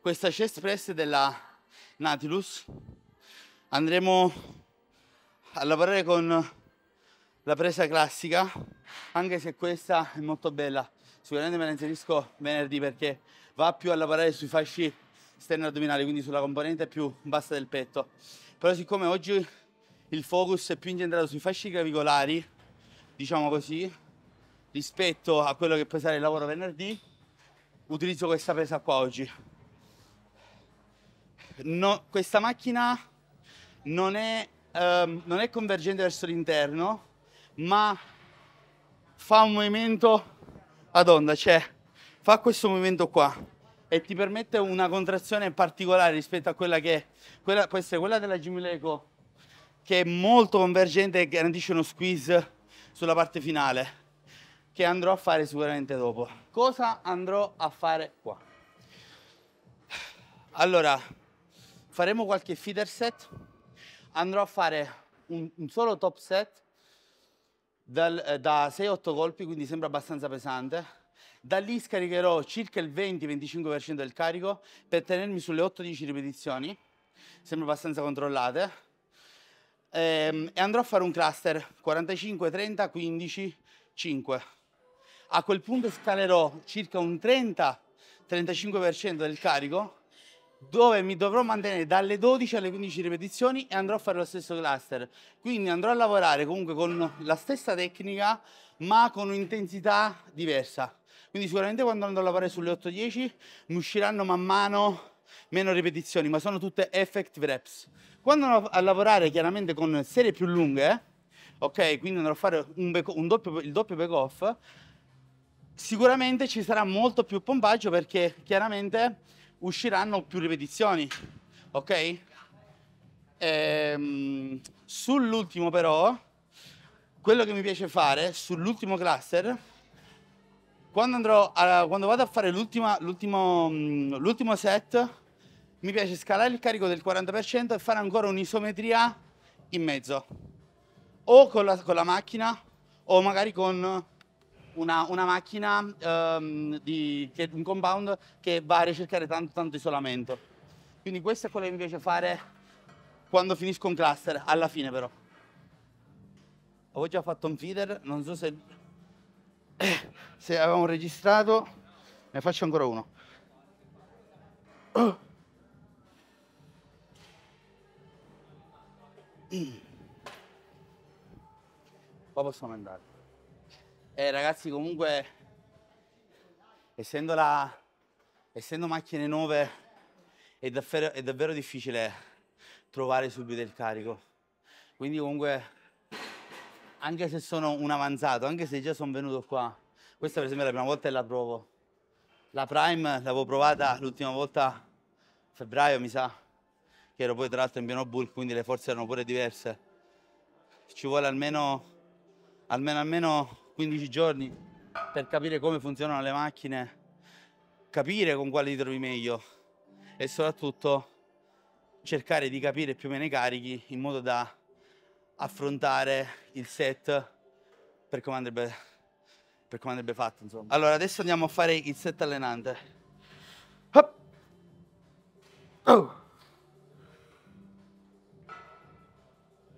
questa chest press della Nautilus andremo a lavorare con la presa classica anche se questa è molto bella sicuramente me la inserisco venerdì perché va più a lavorare sui fasci esterni addominali quindi sulla componente più bassa del petto però siccome oggi il focus è più incentrato sui fasci clavicolari diciamo così rispetto a quello che può essere il lavoro venerdì utilizzo questa presa qua oggi no, questa macchina non è, um, non è convergente verso l'interno, ma fa un movimento ad onda, cioè fa questo movimento qua e ti permette una contrazione particolare rispetto a quella che quella, può essere quella della Gimileco che è molto convergente e garantisce uno squeeze sulla parte finale che andrò a fare sicuramente dopo. Cosa andrò a fare qua? Allora, faremo qualche feeder set, andrò a fare un, un solo top set dal, eh, da 6-8 colpi, quindi sembra abbastanza pesante. Da lì scaricherò circa il 20-25% del carico per tenermi sulle 8-10 ripetizioni, sempre abbastanza controllate. Ehm, e andrò a fare un cluster 45, 30, 15, 5. A quel punto scalerò circa un 30-35% del carico dove mi dovrò mantenere dalle 12 alle 15 ripetizioni e andrò a fare lo stesso cluster. Quindi andrò a lavorare comunque con la stessa tecnica ma con un'intensità diversa. Quindi sicuramente quando andrò a lavorare sulle 8-10 mi usciranno man mano meno ripetizioni, ma sono tutte effective reps. Quando andrò a lavorare chiaramente con serie più lunghe, ok, quindi andrò a fare un un doppio, il doppio back off, sicuramente ci sarà molto più pompaggio perché chiaramente usciranno più ripetizioni, ok? Ehm, sull'ultimo però, quello che mi piace fare, sull'ultimo cluster, quando, andrò a, quando vado a fare mm, l'ultimo set, mi piace scalare il carico del 40% e fare ancora un'isometria in mezzo, o con la, con la macchina o magari con una, una macchina, um, di, che, un compound che va a ricercare tanto, tanto isolamento. Quindi questo è quello che invece fare quando finisco un cluster, alla fine però. Ho già fatto un feeder, non so se, se avevamo registrato, ne faccio ancora uno. Qua possiamo andare. Eh, ragazzi, comunque, essendo, la, essendo macchine nuove, è davvero, è davvero difficile trovare subito il carico. Quindi comunque, anche se sono un avanzato, anche se già sono venuto qua, questa per esempio è la prima volta che la provo. La Prime l'avevo provata l'ultima volta a febbraio, mi sa, che ero poi tra l'altro in pieno bulk, quindi le forze erano pure diverse. Ci vuole almeno, almeno, almeno 15 giorni per capire come funzionano le macchine, capire con quali ti trovi meglio e soprattutto cercare di capire più o meno i carichi in modo da affrontare il set per come andrebbe, per come andrebbe fatto. Insomma. Allora, adesso andiamo a fare il set allenante. Hop. Oh.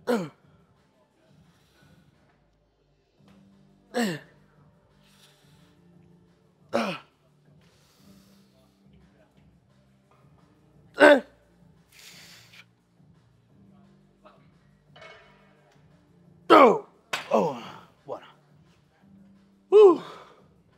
Oh. Ugh. Ah.